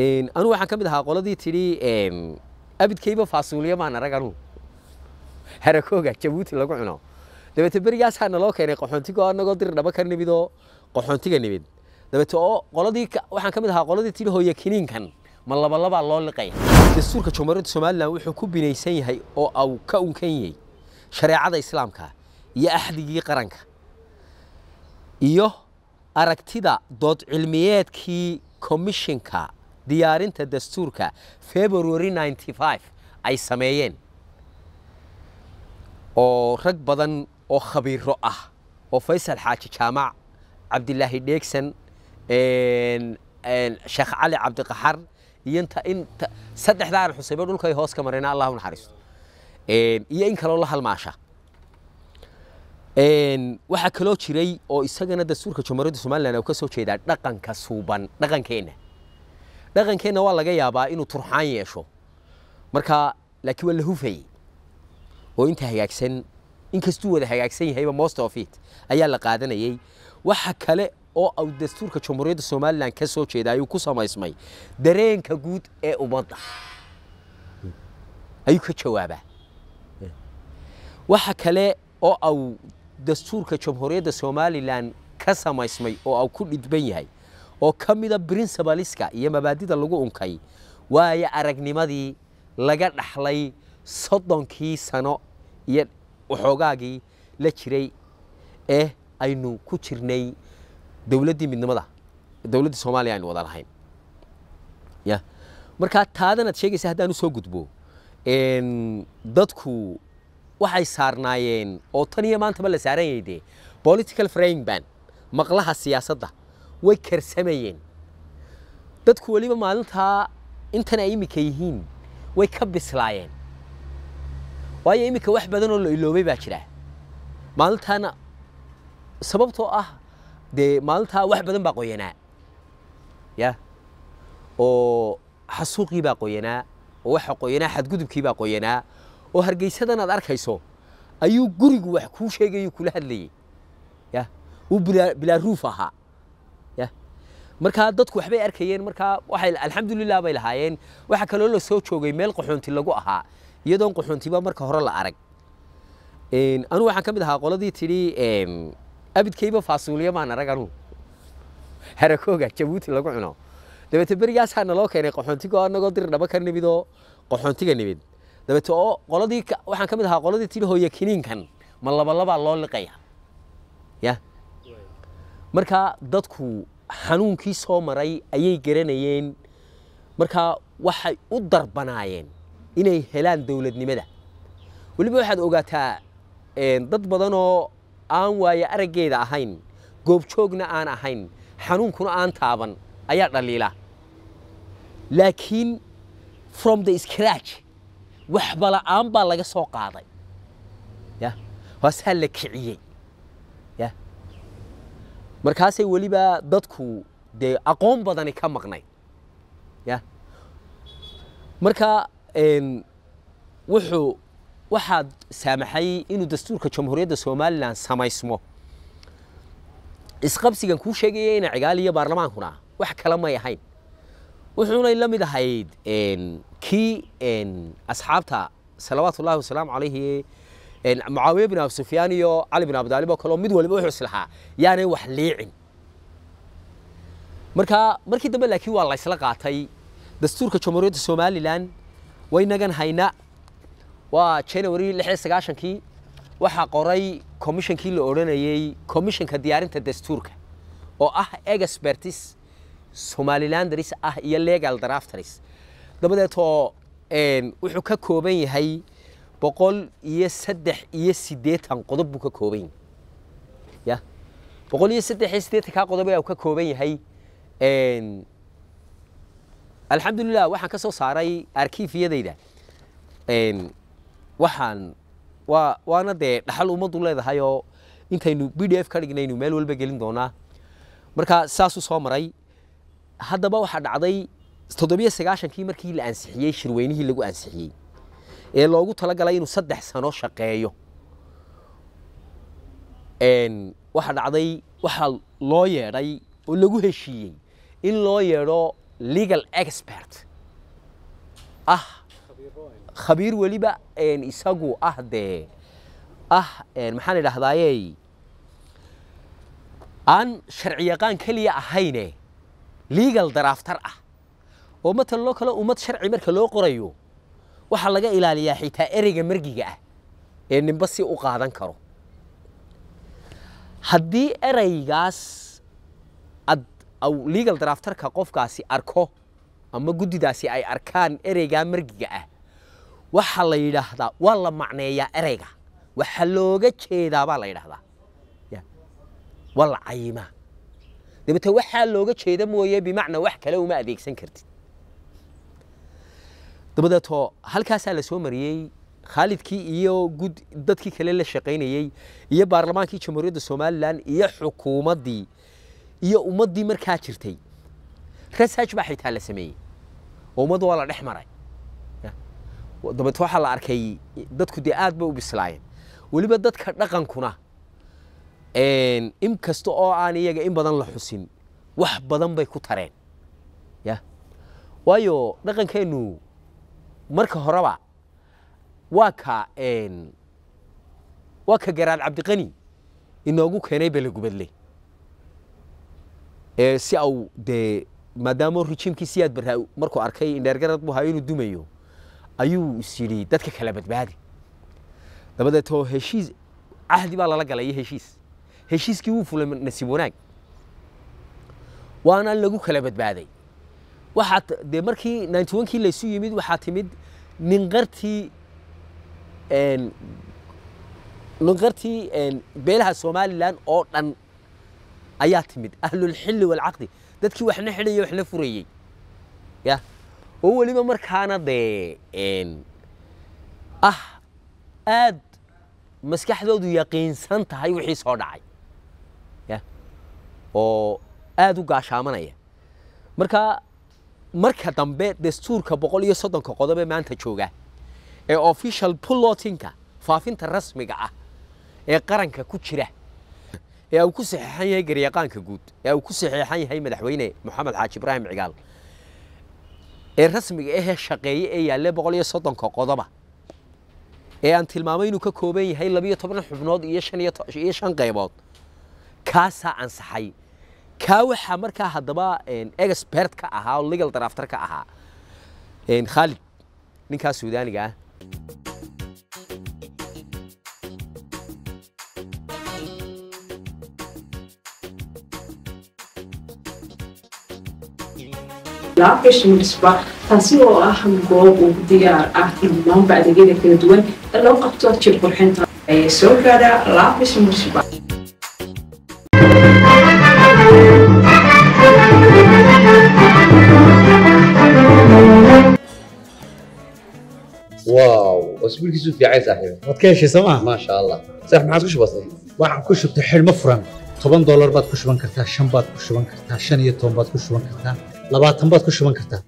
anugu waxaan ka mid ahaa qoladii tidhi abidkayba faasuuliya maan arag anugu harakooga jabuuti lagu cuno dabeete berigaasaa naloo keenay qaxoontigo anagoo dir dhaba ka nimidoo qaxoontiga nimid dabeete oo qoladii waxaan ka mid ahaa qoladii tidhi hooye kiniinkan ma labalabaa loo liqaya dastuurka jumhuuriyadda somalilan wuxuu ku binaysan yahay oo au ka unkan yahay shareecada islaamka iyo axdigii qaranka iyo aragtida dood cilmiyeedkii komishinka diyaarinta dastuurka february ay sameeyeen oo rag badan oo khabiiro ah oo faysal xaaji jaamac cabdilaahi dheegsan sheekh cali cabdiqaxar iyo inta in saddexdaan xusaybo dhulkay hoos ka marayna allahu naxariisto iyo in kaloo la halmaasha waxaa kaloo jiray oo isagana dastuurka jamhuuriyadda somalilan uu ka soo jeedaa dhaqanka suuban dhaqankeenna dhaqankeenna waa laga yaabaa inuu turxaan yeesho marka laakiin waa la hufayey oo inta hagaagsan inkastuu wada hagaagsan yahayba most of it ayaa la qaadanayay waxa kale oo uu dastuurka jamhuuriyadda somalilan ka soo jeeda ayuu ku samaysmay dareenka guud ee ummadda ayuu ka jawaabaa waxa kale oo uu dastuurka jamhuuriyadda somalilan ka samaysmay oo uu ku dhidban yahay oo ka mida brincebaliska iyo mabaadida lagu unkay waayo aragnimadii laga dhaxlay soddonkii sano iyo waxoogaagii la jiray ee aynu ku jirnay dowladdii midnimada dowladdii soomaaliya aynu wada lahayn ya markaa taadanaad sheegaysa haddaan u soo gudbo dadku waxay saarnaayeen oo tan iyo maantaba la saaran yahay dee political framing maqlaha siyaasadda way karsamayeen dadku weliba maalintaa intana ay imika yihiin way ka bislaayeen waayo imika wax badanoo la iloobay baa jira maalintaana sababtoo ah dee maalintaa wax badan baa qoyanaa ya oo xasuuqii baa qoyanaa oo waxa qoyanaa xadgudubkii baa qoyanaa oo hargeysadan aad arkayso ayuu gurigu wax kuu sheegayuu kula hadlayay ya uu bilaaruuf ahaa markaa dadku waxbay arkayeen markaa waxay alxamdulilah bay lahaayeen waxaa kaloo la soo joogay meel qaxoonti lagu ahaa iyadoon qaxoontiba marka hore la arag anu waxaan ka mid ahaa qoladii tidhi abidkayba faasuulyo maan arag anu harakooga jabuuti lagu cuno dabeete berigaasaa naloo keenay qaxoontigo anagoo dir dhaba ka nimid oo nimid dabeete oo qoladii waxaan ka mid ahaa qoladii tidhi hooye kiniinkan ma labalabaa loo liqaya ya markaa dadku xanuunkii soo maray ayay garanayeen markaa waxay u darbanaayeen inay helaan dowladnimada weliba waxaad ogaataa dad badanoo aan waaye araggeeda ahayn goobjoogna aan ahayn xanuunkuna aan taaban ayaa dhaliila laakiin from the scratch waxbala'aan baa laga soo qaaday waasaa la kiciyey markaasay weliba dadku dee aqoon badani ka maqnayd ya marka wuxuu waxaad saamaxay inuu dastuurka jamhuuriyadda somalilan samaysmo isqabsigan kuu sheegaya ina cigaal iyo baarlamaankuna wax kale may ahayn wuxuunay la mid ahayd kii asxaabta salawaatu wasalaamu calayhi mucaawiye bin absufyaan iyo cali bin abudaalib oo kaleo mid waliba wuxuu islahaa yaanay wax liicin markaa markii dambe laakiin waa laysla qaatay dastuurka jamhuuriyadda somalilan waynagan hayna waa january lix iyo sagaashankii waxaa qoray komishankii la odhanayey komishanka diyaarinta dastuurka oo ah expertis somalilandris ah iyo legal draftris dabadeetoo wuxuu ka kooban yahay boqol iyo saddex iyo siddeetan qodob buu ka kooban yahay ya boqol iyo saddex iyo siddeetan kaa qodob ayaa ka kooban yahay alxamdulilah waxaan ka soo saaray arkiifiyadayda waxaan waa waana dee dhaxal ummaddu leedahay oo intaynu b d f ka dhignaynu meel walba gelin doonaa marka saasuu soo maray haddaba waxaa dhacday toddobiyo sagaashankii markii la ansixiyey shirweynihii lagu ansixiyey ee loogu talagalay inuu saddex sano shaqeeyo waxaa dhacday waxaa loo yeedhay oo lagu heshiiyey in loo yeedho legal expert ah khabiir weliba isagu ah dee ah maxaan idhahdaaye aan sharci yaqaan keliya ahayne legal daraftar ah oo matalan oo kale ummad sharci marka loo qorayo waxaa laga ilaaliyaa xitaa ereyga margiga ah ee nimba si u qaadan karo haddii ereygaas ad legal draftarka qofkaasi arko ama guddidaasi ay arkaan ereygaa margiga ah waxaa la yidhaahdaa waa la macneeyaa ereyga waxaa looga jeedaa baa la yidhaahdaa waa la cayimaa dabeete waxaa looga jeeda mooye bimacnaa wax kale uma adeegsan kartid dabadeetoo halkaasaa la soo mariyey khaalidkii iyo gud dadkii kale la shaqaynayey iyo baarlamaankii jamhuuriyadda somalilan iyo xukuumaddii iyo ummaddii markaa jirtay rasaj baa xitaa la sameeyey oo ummadda waa la dhex maray dabeet waxaa la arkay dadku dee aad bay u bislaayeen weliba dadka dhaqankuna in oo aan iyaga in badan la xusin wax badan bay ku tareen ya waayo dhaqankeennu marka horeba waa ka waa ka garaad cabdiqani inoogu keenay belegubadle si au dee maadaama rijimkii siyaad barraa markuu arkay indheergarad buu hayo inuu dumayo ayuu is yidhi dadka kala badbaadi dabadeetoo heshiis cahdi baa lala galay heshiis heshiiskii wuu fulay nasiib wanaag waana lagu kala badbaaday waxaad dee markii ninety laysu yimid waxaa timid ninqartii ninqartii beelaha somalilan oo dhan ayaa timid ahlulxilli walcaqdi dadkii waxna xidhayay waxna furayey ya oo weliba markaana dee ah aad maskaxdoodu yaqiinsan tahay wixii soo dhacay ya oo aad u gaashaamanaya marka marka dambe dastuurka boqol iyo soddonka qodob ee maanta jooga ee official pulotinka faafinta rasmiga ah ee qaranka ku jira ee uu ku saxeexan yahay garyaqaanka guud ee uu ku saxeexan yahay madaxweyne moxamed xaaji ibraahim cigaal ee rasmiga ahee shaqeeye ee yaalla boqol iyo soddonka qodoba ee aan tilmaamay inuu ka kooban yahay labiyo toban xubnood iyo shan iyo shan qaybood kaasaa ansaxay kaa waxaa markaa haddaba expert ka ahaa oo legal drafter ka ahaa khaalid ninkaa suudaaniga ah taasi oo ah goob ugu diyaar ah in dhammaanba adeegyada kala duwan ee loo qabto jir qurxinta soo gaadha laapis واو asbuulkiisu fiican saaxiib waad ka heshay soo ma maasha allah saaxiib maxaad ku shubatay waxaan ku shubtay xilmo furan toban doolar baad ku shuban kartaa shan baad ku shuban kartaa shan iyo toban baad ku shuban kartaa labaatan baad ku shuban kartaa